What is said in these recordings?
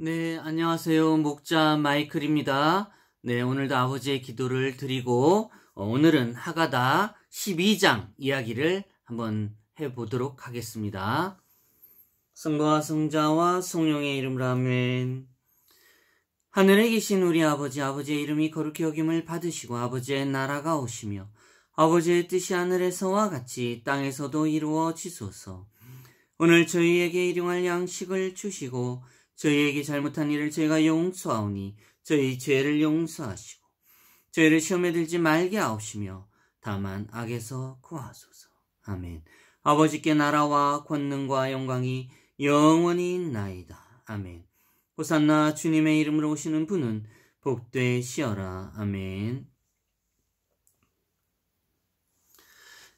네, 안녕하세요. 목자 마이클입니다. 네, 오늘도 아버지의 기도를 드리고, 어, 오늘은 하가다 12장 이야기를 한번 해보도록 하겠습니다. 성과 성자와 성령의 이름으로 아멘. 하늘에 계신 우리 아버지, 아버지의 이름이 거룩히 여김을 받으시고, 아버지의 나라가 오시며, 아버지의 뜻이 하늘에서와 같이 땅에서도 이루어지소서. 오늘 저희에게 일용할 양식을 주시고, 저희에게 잘못한 일을 제가 용서하오니 저희 죄를 용서하시고 저희를 시험에 들지 말게 하옵시며 다만 악에서 구하소서. 아멘. 아버지께 나라와 권능과 영광이 영원히 있나이다. 아멘. 호산나 주님의 이름으로 오시는 분은 복되시어라. 아멘.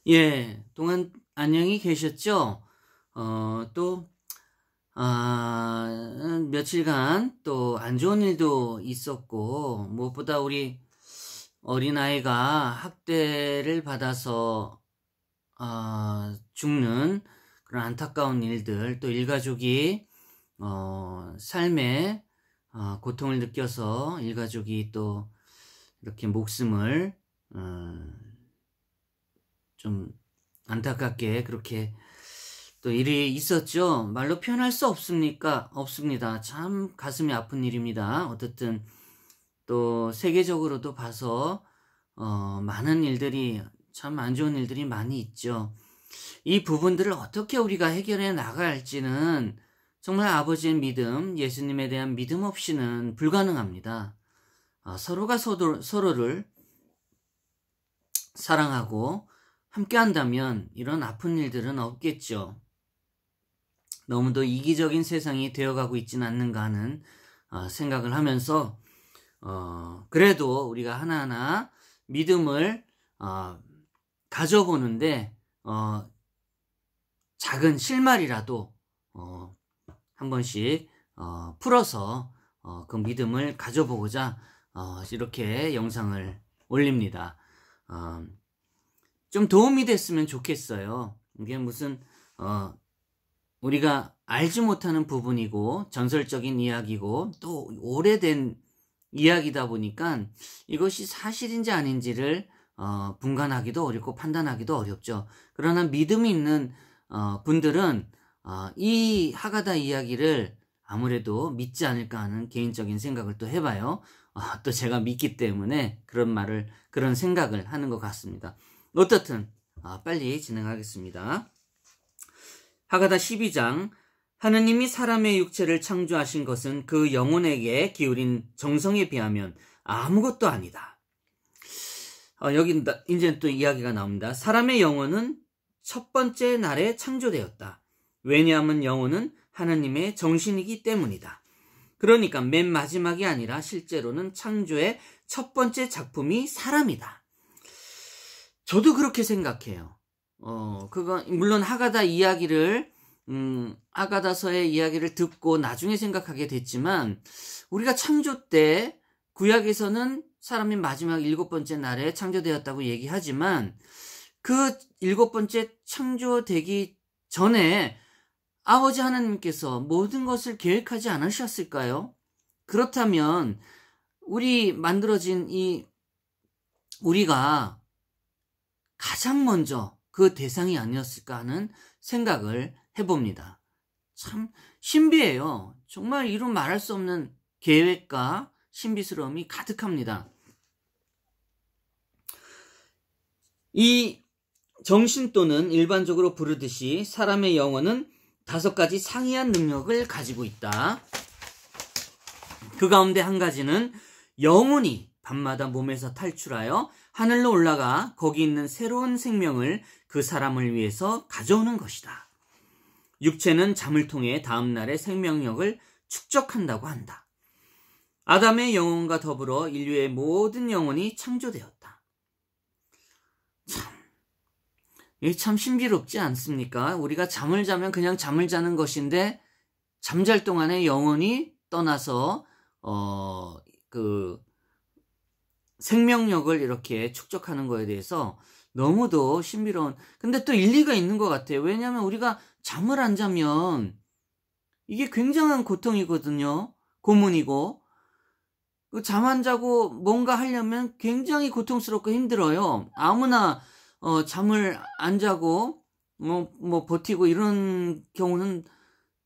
예, 동안 안녕히 계셨죠? 어, 또 아, 며칠간 또 안 좋은 일도 있었고, 무엇보다 우리 어린아이가 학대를 받아서 아, 죽는 그런 안타까운 일들, 또 일가족이 어, 삶에 어, 고통을 느껴서 일가족이 또 이렇게 목숨을 어, 좀 안타깝게 그렇게 또 일이 있었죠. 말로 표현할 수 없습니까? 없습니다. 참 가슴이 아픈 일입니다. 어쨌든 또 세계적으로도 봐서 어, 많은 일들이 참 안 좋은 일들이 많이 있죠. 이 부분들을 어떻게 우리가 해결해 나갈지는 정말 아버지의 믿음, 예수님에 대한 믿음 없이는 불가능합니다. 어, 서로가 서도, 서로를 사랑하고 함께 한다면 이런 아픈 일들은 없겠죠. 너무도 이기적인 세상이 되어가고 있지는 않는가 하는 어, 생각을 하면서 어, 그래도 우리가 하나하나 믿음을 어, 가져보는데 어, 작은 실마리라도한 어, 번씩 어, 풀어서 그 믿음을 가져보고자 이렇게 영상을 올립니다. 좀 도움이 됐으면 좋겠어요. 이게 무슨 우리가 알지 못하는 부분이고 전설적인 이야기고 또 오래된 이야기다 보니까 이것이 사실인지 아닌지를 어, 분간하기도 어렵고 판단하기도 어렵죠. 그러나 믿음이 있는 어, 분들은 어, 이 하가다 이야기를 아무래도 믿지 않을까 하는 개인적인 생각을 또 해봐요. 어, 또 제가 믿기 때문에 그런 말을 그런 생각을 하는 것 같습니다. 어떻든 어, 빨리 진행하겠습니다. 하가다 12장 하느님이 사람의 육체를 창조하신 것은 그 영혼에게 기울인 정성에 비하면 아무것도 아니다. 어, 여기 이제 또 이야기가 나옵니다. 사람의 영혼은 첫 번째 날에 창조되었다. 왜냐하면 영혼은 하느님의 정신이기 때문이다. 그러니까 맨 마지막이 아니라 실제로는 창조의 첫 번째 작품이 사람이다. 저도 그렇게 생각해요. 어, 그건 물론 하가다 이야기를 음, 아가다서의 이야기를 듣고 나중에 생각하게 됐지만 우리가 창조 때 구약에서는 사람이 마지막 일곱 번째 날에 창조되었다고 얘기하지만 그 일곱 번째 창조되기 전에 아버지 하나님께서 모든 것을 계획하지 않으셨을까요? 그렇다면 우리 만들어진 이 우리가 가장 먼저 그 대상이 아니었을까 하는 생각을 해봅니다. 참 신비해요. 정말 이런 말할 수 없는 계획과 신비스러움이 가득합니다. 이 정신 또는 일반적으로 부르듯이 사람의 영혼은 다섯 가지 상이한 능력을 가지고 있다. 그 가운데 한 가지는 영혼이 밤마다 몸에서 탈출하여 하늘로 올라가 거기 있는 새로운 생명을 그 사람을 위해서 가져오는 것이다. 육체는 잠을 통해 다음날의 생명력을 축적한다고 한다. 아담의 영혼과 더불어 인류의 모든 영혼이 창조되었다. 참, 이참 신비롭지 않습니까? 우리가 잠을 자면 그냥 잠을 자는 것인데, 잠잘 동안에 영혼이 떠나서, 어, 그, 생명력을 이렇게 축적하는 거에 대해서 너무도 신비로운 근데 또 일리가 있는 것 같아요 왜냐하면 우리가 잠을 안 자면 이게 굉장한 고통이거든요 고문이고 그 잠안 자고 뭔가 하려면 굉장히 고통스럽고 힘들어요 아무나 어, 잠을 안 자고 뭐, 뭐 버티고 이런 경우는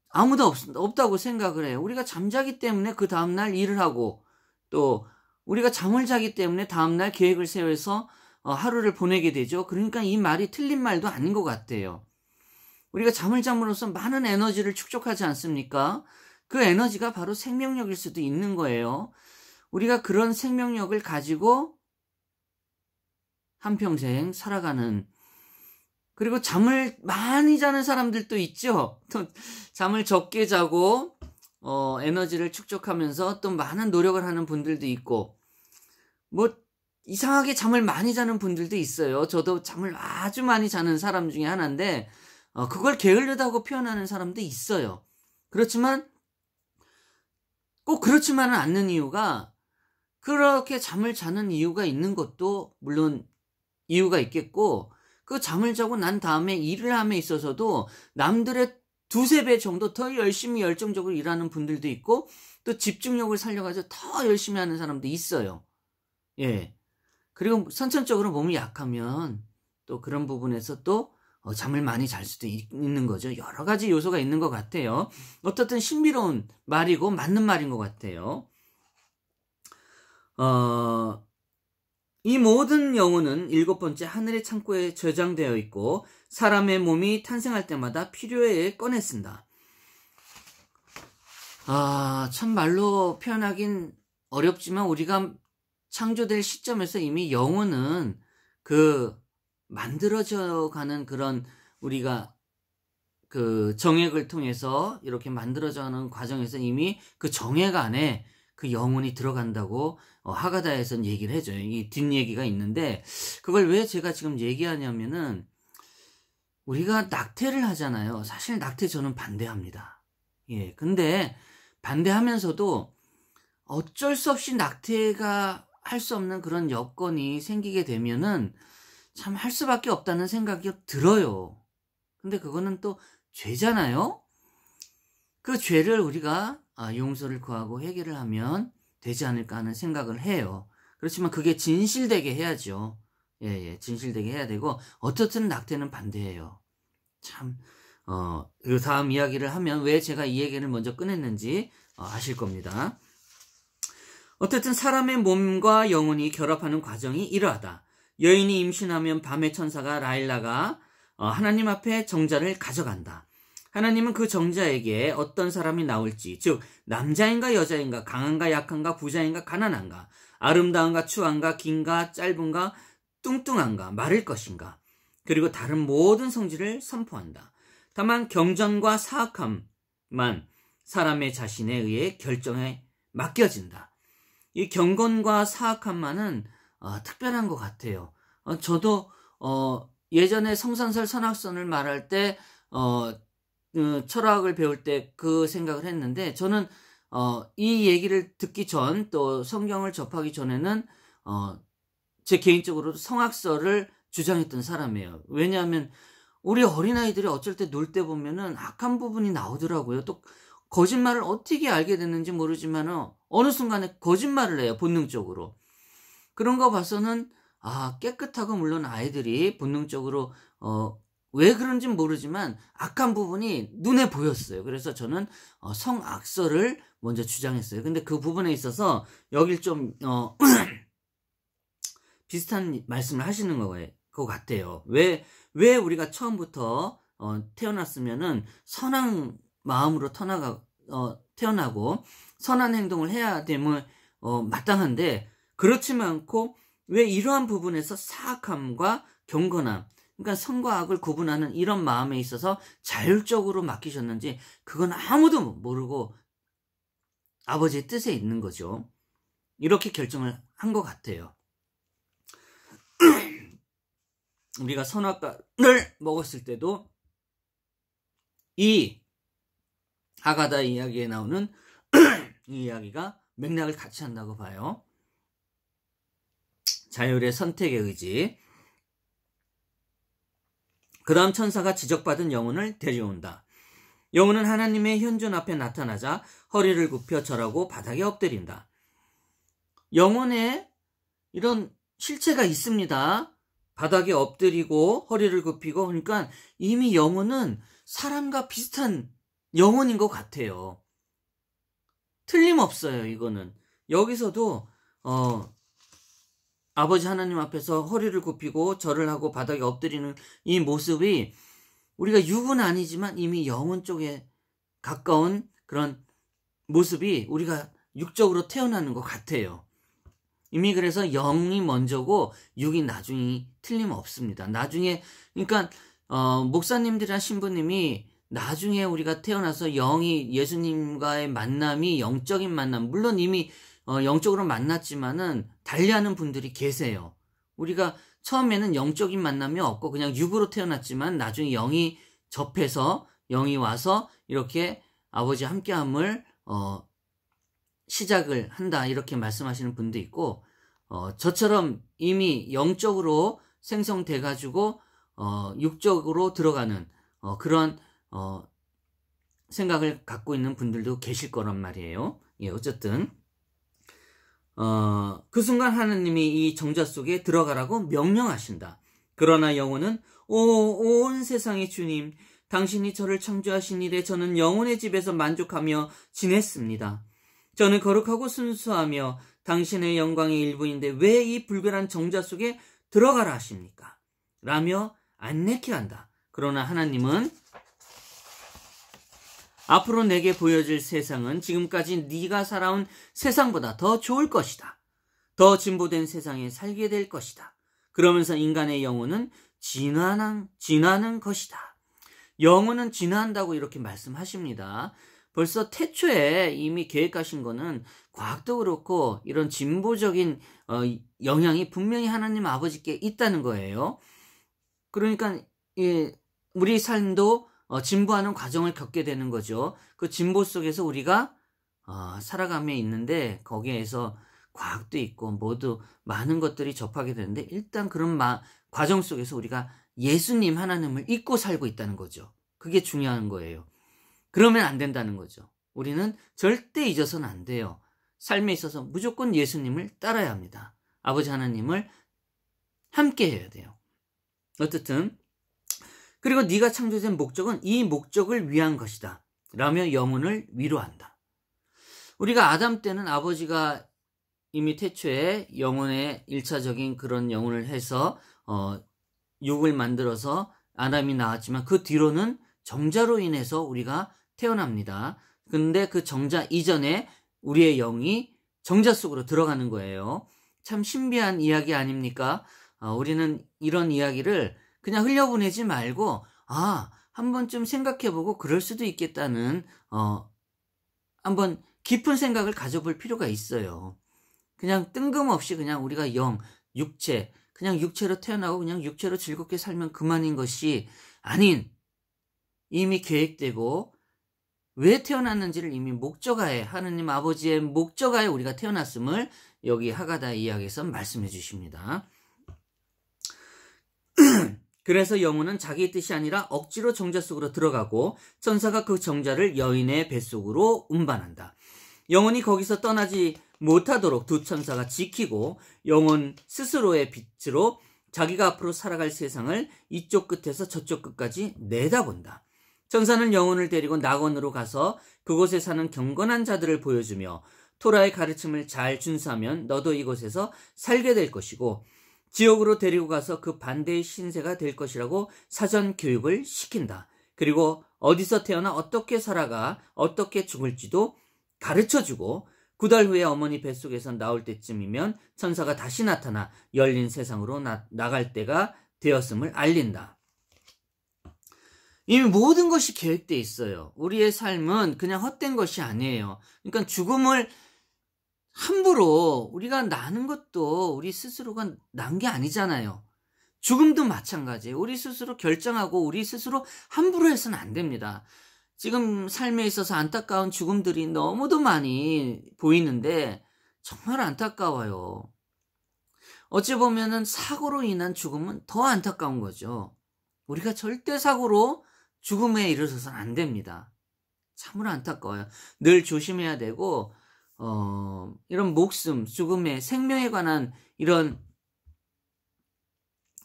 아무도 없, 없다고 생각을 해요 우리가 잠자기 때문에 그 다음날 일을 하고 또 우리가 잠을 자기 때문에 다음날 계획을 세워서 어, 하루를 보내게 되죠. 그러니까 이 말이 틀린 말도 아닌 것 같아요. 우리가 잠을 잠으로써 많은 에너지를 축적하지 않습니까? 그 에너지가 바로 생명력일 수도 있는 거예요. 우리가 그런 생명력을 가지고 한평생 살아가는 그리고 잠을 많이 자는 사람들도 있죠. 또 잠을 적게 자고 어, 에너지를 축적하면서 또 많은 노력을 하는 분들도 있고, 뭐, 이상하게 잠을 많이 자는 분들도 있어요. 저도 잠을 아주 많이 자는 사람 중에 하나인데, 어, 그걸 게을르다고 표현하는 사람도 있어요. 그렇지만, 꼭 그렇지만은 않는 이유가, 그렇게 잠을 자는 이유가 있는 것도, 물론, 이유가 있겠고, 그 잠을 자고 난 다음에 일을 함에 있어서도 남들의 두세 배 정도 더 열심히 열정적으로 일하는 분들도 있고 또 집중력을 살려가지고 더 열심히 하는 사람도 있어요. 예. 그리고 선천적으로 몸이 약하면 또 그런 부분에서 또 어, 잠을 많이 잘 수도 있, 는 거죠. 여러 가지 요소가 있는 것 같아요. 어떻든 신비로운 말이고 맞는 말인 것 같아요. 어, 이 모든 영혼은 일곱 번째 하늘의 창고에 저장되어 있고 사람의 몸이 탄생할 때마다 필요해 꺼내 쓴다. 아, 참 말로 표현하긴 어렵지만 우리가 창조될 시점에서 이미 영혼은 그 만들어져 가는 그런 우리가 그 정액을 통해서 이렇게 만들어져 가는 과정에서 이미 그 정액 안에 그 영혼이 들어간다고 어, 하가다에선 얘기를 해줘요. 이 뒷얘기가 있는데 그걸 왜 제가 지금 얘기하냐면은 우리가 낙태를 하잖아요. 사실 낙태 저는 반대합니다. 예. 근데 반대하면서도 어쩔 수 없이 낙태가 할 수 없는 그런 여건이 생기게 되면은 참 할 수밖에 없다는 생각이 들어요. 근데 그거는 또 죄잖아요. 그 죄를 우리가 아, 용서를 구하고 회개를 하면 되지 않을까 하는 생각을 해요. 그렇지만 그게 진실되게 해야죠. 예, 예, 진실되게 해야 되고 어떻든 낙태는 반대예요. 참, 어, 그 다음 이야기를 하면 왜 제가 이 얘기를 먼저 꺼냈는지 어, 아실 겁니다. 어쨌든 사람의 몸과 영혼이 결합하는 과정이 이러하다. 여인이 임신하면 밤에 천사가 라일라가 어, 하나님 앞에 정자를 가져간다. 하나님은 그 정자에게 어떤 사람이 나올지, 즉, 남자인가 여자인가, 강한가 약한가, 부자인가 가난한가, 아름다운가 추한가, 긴가 짧은가, 뚱뚱한가, 마를 것인가, 그리고 다른 모든 성질을 선포한다. 다만 경전과 사악함만 사람의 자신에 의해 결정에 맡겨진다. 이 경건과 사악함만은 어, 특별한 것 같아요. 어, 저도 어, 예전에 성산설 선악선을 말할 때 어, 어, 철학을 배울 때 그 생각을 했는데 저는 어, 이 얘기를 듣기 전 또 성경을 접하기 전에는 어, 제 개인적으로 성악설을 주장했던 사람이에요. 왜냐하면 우리 어린아이들이 어쩔 때 놀 때 보면은 악한 부분이 나오더라고요. 또 거짓말을 어떻게 알게 됐는지 모르지만 어느 순간에 거짓말을 해요. 본능적으로. 그런 거 봐서는 아, 깨끗하고 물론 아이들이 본능적으로 어, 왜 그런지는 모르지만 악한 부분이 눈에 보였어요. 그래서 저는 어, 성악설을 먼저 주장했어요. 근데 그 부분에 있어서 여길 좀 어, 비슷한 말씀을 하시는 거예요. 것 같아요. 왜, 왜 우리가 처음부터 어, 태어났으면은 선한 마음으로 태어나가, 어, 태어나고 선한 행동을 해야 되면 어, 마땅한데 그렇지 않고 왜 이러한 부분에서 사악함과 경건함 그러니까 선과 악을 구분하는 이런 마음에 있어서 자율적으로 맡기셨는지 그건 아무도 모르고 아버지의 뜻에 있는 거죠. 이렇게 결정을 한 것 같아요. 우리가 선악과를 먹었을 때도 이 아가다 이야기에 나오는 이 이야기가 맥락을 같이 한다고 봐요. 자율의 선택의 의지. 그 다음 천사가 지적받은 영혼을 데려온다. 영혼은 하나님의 현존 앞에 나타나자 허리를 굽혀 절하고 바닥에 엎드린다. 영혼에 이런 실체가 있습니다. 바닥에 엎드리고 허리를 굽히고 그러니까 이미 영혼은 사람과 비슷한 영혼인 것 같아요. 틀림없어요, 이거는. 여기서도 어, 아버지 하나님 앞에서 허리를 굽히고 절을 하고 바닥에 엎드리는 이 모습이 우리가 육은 아니지만 이미 영혼 쪽에 가까운 그런 모습이 우리가 육적으로 태어나는 것 같아요. 이미 그래서 영이 먼저고 육이 나중이 틀림없습니다. 나중에 그러니까 어, 목사님들이나 신부님이 나중에 우리가 태어나서 영이 예수님과의 만남이 영적인 만남 물론 이미 어, 영적으로 만났지만은 달리하는 분들이 계세요. 우리가 처음에는 영적인 만남이 없고 그냥 육으로 태어났지만 나중에 영이 접해서 영이 와서 이렇게 아버지 함께함을 어, 시작을 한다 이렇게 말씀하시는 분도 있고 어, 저처럼 이미 영적으로 생성돼 가지고 어, 육적으로 들어가는 어, 그런 어, 생각을 갖고 있는 분들도 계실 거란 말이에요. 예, 어쨌든 어, 그 순간 하나님이 이 정자 속에 들어가라고 명령하신다. 그러나 영혼은 오, 온 세상의 주님, 당신이 저를 창조하신 일에 저는 영혼의 집에서 만족하며 지냈습니다. 저는 거룩하고 순수하며 당신의 영광의 일부인데 왜 이 불변한 정자 속에 들어가라 하십니까? 라며 안내키한다. 그러나 하나님은 앞으로 내게 보여질 세상은 지금까지 네가 살아온 세상보다 더 좋을 것이다. 더 진보된 세상에 살게 될 것이다. 그러면서 인간의 영혼은 진화는, 진화는 것이다. 영혼은 진화한다고 이렇게 말씀하십니다. 벌써 태초에 이미 계획하신 거는 과학도 그렇고 이런 진보적인 어, 영향이 분명히 하나님 아버지께 있다는 거예요. 그러니까 예, 우리 삶도 어, 진보하는 과정을 겪게 되는 거죠. 그 진보 속에서 우리가 어, 살아가며 있는데 거기에서 과학도 있고 모두 많은 것들이 접하게 되는데 일단 그런 마, 과정 속에서 우리가 예수님 하나님을 잊고 살고 있다는 거죠. 그게 중요한 거예요. 그러면 안 된다는 거죠. 우리는 절대 잊어서는 안 돼요. 삶에 있어서 무조건 예수님을 따라야 합니다. 아버지 하나님을 함께 해야 돼요. 어쨌든 그리고 네가 창조된 목적은 이 목적을 위한 것이다. 라며 영혼을 위로한다. 우리가 아담 때는 아버지가 이미 태초에 영혼의 일차적인 그런 영혼을 해서 어, 육을 만들어서 아담이 나왔지만 그 뒤로는 정자로 인해서 우리가 태어납니다. 근데 그 정자 이전에 우리의 영이 정자 속으로 들어가는 거예요. 참 신비한 이야기 아닙니까? 어, 우리는 이런 이야기를 그냥 흘려보내지 말고 아 한번쯤 생각해보고 그럴 수도 있겠다는 어 한번 깊은 생각을 가져볼 필요가 있어요. 그냥 뜬금없이 그냥 우리가 영 육체 그냥 육체로 태어나고 그냥 육체로 즐겁게 살면 그만인 것이 아닌 이미 계획되고 왜 태어났는지를 이미 목적하에 하느님 아버지의 목적하에 우리가 태어났음을 여기 하가다 이야기에서 말씀해 주십니다. 그래서 영혼은 자기 뜻이 아니라 억지로 정자 속으로 들어가고 천사가 그 정자를 여인의 뱃속으로 운반한다. 영혼이 거기서 떠나지 못하도록 두 천사가 지키고 영혼 스스로의 빛으로 자기가 앞으로 살아갈 세상을 이쪽 끝에서 저쪽 끝까지 내다본다. 천사는 영혼을 데리고 낙원으로 가서 그곳에 사는 경건한 자들을 보여주며 토라의 가르침을 잘 준수하면 너도 이곳에서 살게 될 것이고 지옥으로 데리고 가서 그 반대의 신세가 될 것이라고 사전 교육을 시킨다. 그리고 어디서 태어나 어떻게 살아가 어떻게 죽을지도 가르쳐주고 구달 후에 어머니 뱃속에서 나올 때쯤이면 천사가 다시 나타나 열린 세상으로 나, 나갈 때가 되었음을 알린다. 이미 모든 것이 계획돼 있어요. 우리의 삶은 그냥 헛된 것이 아니에요. 그러니까 죽음을 함부로 우리가 나는 것도 우리 스스로가 난 게 아니잖아요. 죽음도 마찬가지예요. 우리 스스로 결정하고 우리 스스로 함부로 해서는 안 됩니다. 지금 삶에 있어서 안타까운 죽음들이 너무도 많이 보이는데 정말 안타까워요. 어찌 보면은 사고로 인한 죽음은 더 안타까운 거죠. 우리가 절대 사고로 죽음에 이르러서는 안 됩니다. 참으로 안타까워요. 늘 조심해야 되고 어, 이런 목숨, 죽음의 생명에 관한 이런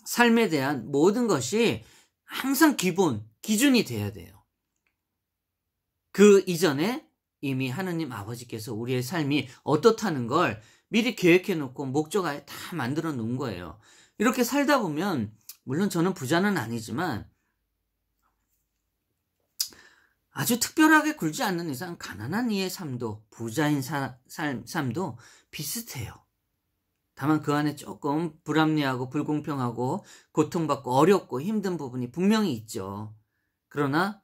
삶에 대한 모든 것이 항상 기본, 기준이 돼야 돼요. 그 이전에 이미 하느님 아버지께서 우리의 삶이 어떻다는 걸 미리 계획해 놓고 목적을 다 만들어 놓은 거예요. 이렇게 살다 보면, 물론 저는 부자는 아니지만, 아주 특별하게 굴지 않는 이상 가난한 이의 삶도 부자인 사, 삶, 삶도 비슷해요. 다만 그 안에 조금 불합리하고 불공평하고 고통받고 어렵고 힘든 부분이 분명히 있죠. 그러나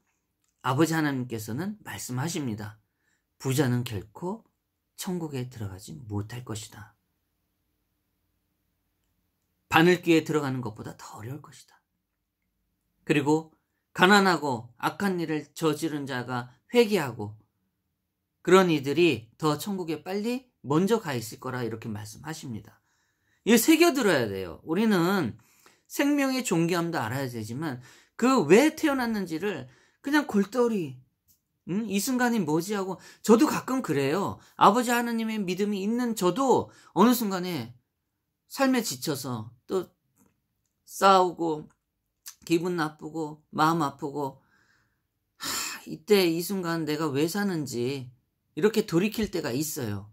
아버지 하나님께서는 말씀하십니다. 부자는 결코 천국에 들어가지 못할 것이다. 바늘귀에 들어가는 것보다 더 어려울 것이다. 그리고 가난하고 악한 일을 저지른 자가 회개하고 그런 이들이 더 천국에 빨리 먼저 가 있을 거라 이렇게 말씀하십니다. 이 새겨들어야 돼요. 우리는 생명의 존귀함도 알아야 되지만 그 왜 태어났는지를 그냥 골똘히 음? 이 순간이 뭐지 하고 저도 가끔 그래요. 아버지 하나님의 믿음이 있는 저도 어느 순간에 삶에 지쳐서 또 싸우고 기분 나쁘고 마음 아프고 하, 이때 이 순간 내가 왜 사는지 이렇게 돌이킬 때가 있어요.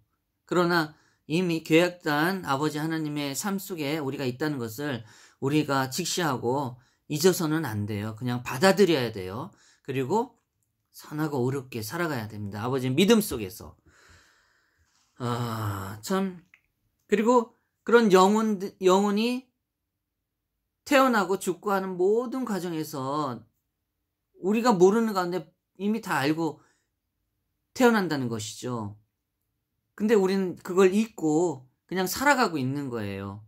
그러나 이미 계약단 아버지 하나님의 삶 속에 우리가 있다는 것을 우리가 직시하고 잊어서는 안 돼요. 그냥 받아들여야 돼요. 그리고 선하고 어렵게 살아가야 됩니다. 아버지 믿음 속에서. 아, 참. 그리고 그런 영혼, 영혼이 태어나고 죽고 하는 모든 과정에서 우리가 모르는 가운데 이미 다 알고 태어난다는 것이죠. 근데 우리는 그걸 잊고 그냥 살아가고 있는 거예요.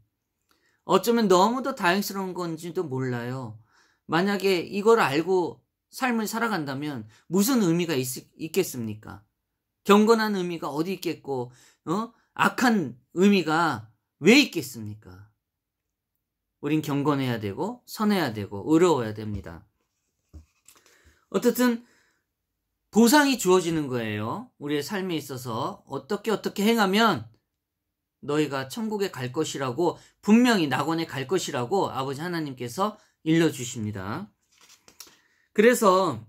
어쩌면 너무도 다행스러운 건지도 몰라요. 만약에 이걸 알고 삶을 살아간다면 무슨 의미가 있, 겠습니까 경건한 의미가 어디 있겠고, 어? 악한 의미가 왜 있겠습니까? 우린 경건해야 되고 선해야 되고 의로워야 됩니다. 어쨌든 보상이 주어지는 거예요. 우리의 삶에 있어서 어떻게 어떻게 행하면 너희가 천국에 갈 것이라고 분명히 낙원에 갈 것이라고 아버지 하나님께서 일러주십니다. 그래서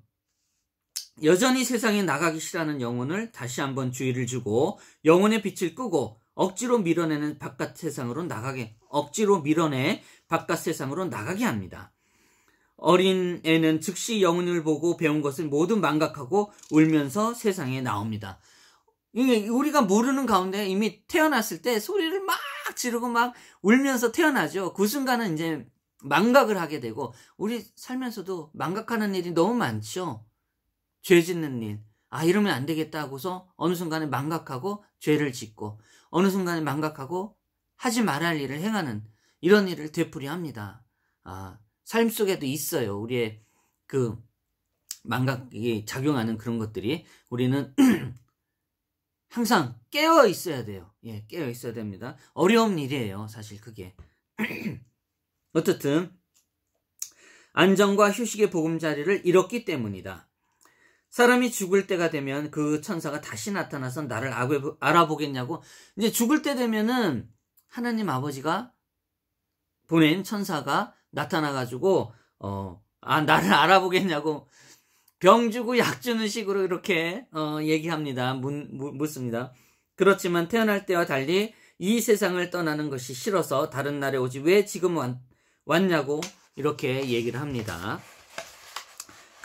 여전히 세상에 나가기 싫어하는 영혼을 다시 한번 주의를 주고 영혼의 빛을 끄고 억지로 밀어내는 바깥 세상으로 나가게 억지로 밀어내 바깥 세상으로 나가게 합니다. 어린 애는 즉시 영혼을 보고 배운 것을 모두 망각하고 울면서 세상에 나옵니다. 이게 우리가 모르는 가운데 이미 태어났을 때 소리를 막 지르고 막 울면서 태어나죠. 그 순간은 이제 망각을 하게 되고 우리 살면서도 망각하는 일이 너무 많죠. 죄 짓는 일. 아 이러면 안 되겠다 하고서 어느 순간에 망각하고 죄를 짓고 어느 순간 에 망각하고 하지 말할 아야 일을 행하는 이런 일을 되풀이합니다. 아, 삶 속에도 있어요. 우리의 그 망각이 작용하는 그런 것들이 우리는 항상 깨어 있어야 돼요. 예, 깨어 있어야 됩니다. 어려운 일이에요, 사실 그게. 어떻든 안정과 휴식의 보금자리를 잃었기 때문이다. 사람이 죽을 때가 되면 그 천사가 다시 나타나서 나를 알아보겠냐고 이제 죽을 때 되면은 하나님 아버지가 보낸 천사가 나타나 가지고 어 아 나를 알아보겠냐고 병 주고 약 주는 식으로 이렇게 어 얘기합니다. 문, 묻습니다. 그렇지만 태어날 때와 달리 이 세상을 떠나는 것이 싫어서 다른 날에 오지 왜 지금 왔, 왔냐고 이렇게 얘기를 합니다.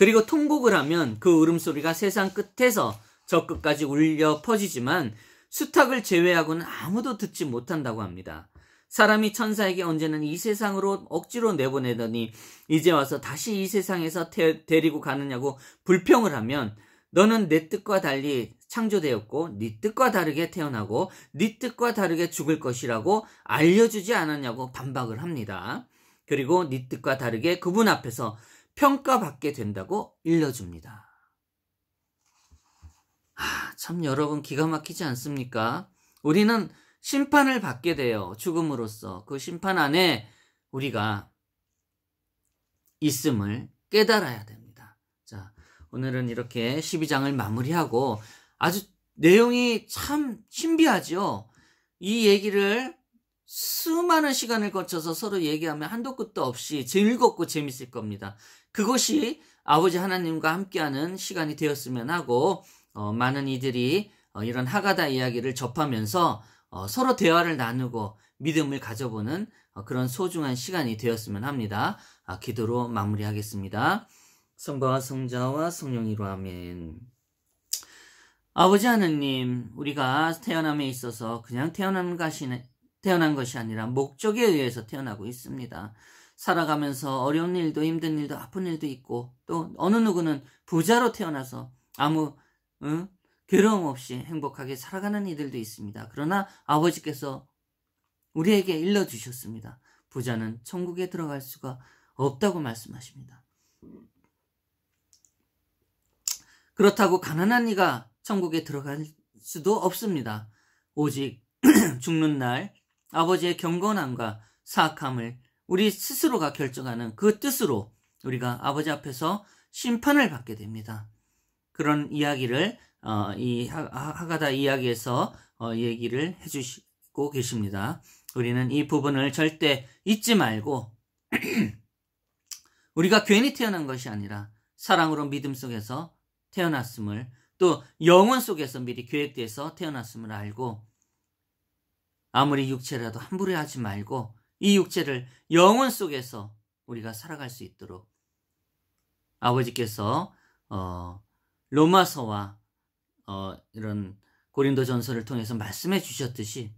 그리고 통곡을 하면 그 울음소리가 세상 끝에서 저 끝까지 울려 퍼지지만 수탁을 제외하고는 아무도 듣지 못한다고 합니다. 사람이 천사에게 언제는 이 세상으로 억지로 내보내더니 이제 와서 다시 이 세상에서 데, 데리고 가느냐고 불평을 하면 너는 내 뜻과 달리 창조되었고 네 뜻과 다르게 태어나고 네 뜻과 다르게 죽을 것이라고 알려주지 않았냐고 반박을 합니다. 그리고 네 뜻과 다르게 그분 앞에서 평가받게 된다고 일러줍니다. 하, 아, 참 여러분 기가 막히지 않습니까? 우리는 심판을 받게 돼요. 죽음으로써. 그 심판 안에 우리가 있음을 깨달아야 됩니다. 자, 오늘은 이렇게 12장을 마무리하고 아주 내용이 참 신비하죠? 이 얘기를 수많은 시간을 거쳐서 서로 얘기하면 한도 끝도 없이 즐겁고 재밌을 겁니다. 그것이 아버지 하나님과 함께하는 시간이 되었으면 하고 어, 많은 이들이 어, 이런 하가다 이야기를 접하면서 어, 서로 대화를 나누고 믿음을 가져보는 어, 그런 소중한 시간이 되었으면 합니다. 아, 기도로 마무리하겠습니다. 성부와 성자와 성령이로 아멘. 아버지 하나님 우리가 태어남에 있어서 그냥 태어남가시이 태어난 것이 아니라 목적에 의해서 태어나고 있습니다. 살아가면서 어려운 일도 힘든 일도 아픈 일도 있고 또 어느 누구는 부자로 태어나서 아무 응? 괴로움 없이 행복하게 살아가는 이들도 있습니다. 그러나 아버지께서 우리에게 일러주셨습니다. 부자는 천국에 들어갈 수가 없다고 말씀하십니다. 그렇다고 가난한 이가 천국에 들어갈 수도 없습니다. 오직 죽는 날 아버지의 경건함과 사악함을 우리 스스로가 결정하는 그 뜻으로 우리가 아버지 앞에서 심판을 받게 됩니다. 그런 이야기를 어, 이 하, 가다 이야기에서 어, 얘기를 해주시고 계십니다. 우리는 이 부분을 절대 잊지 말고 우리가 괜히 태어난 것이 아니라 사랑으로 믿음 속에서 태어났음을 또영원 속에서 미리 계획돼서 태어났음을 알고 아무리 육체라도 함부로 하지 말고 이 육체를 영혼 속에서 우리가 살아갈 수 있도록 아버지께서 어, 로마서와 어, 이런 고린도 전서를 통해서 말씀해 주셨듯이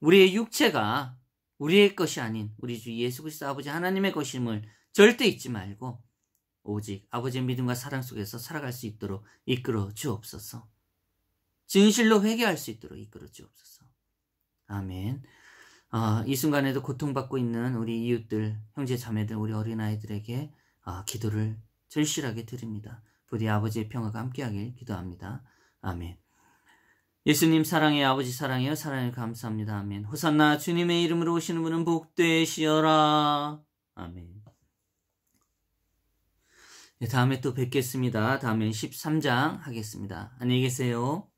우리의 육체가 우리의 것이 아닌 우리 주 예수 그리스도 아버지 하나님의 것임을 절대 잊지 말고 오직 아버지의 믿음과 사랑 속에서 살아갈 수 있도록 이끌어 주옵소서. 진실로 회개할 수 있도록 이끌어 주옵소서. 아멘. 어, 이 순간에도 고통받고 있는 우리 이웃들, 형제 자매들, 우리 어린아이들에게 어, 기도를 절실하게 드립니다. 부디 아버지의 평화가 함께하길 기도합니다. 아멘. 예수님 사랑해 아버지 사랑해요 사랑해 감사합니다. 아멘. 호산나 주님의 이름으로 오시는 분은 복되시어라. 아멘. 네, 다음에 또 뵙겠습니다. 다음엔 13장 하겠습니다. 안녕히 계세요.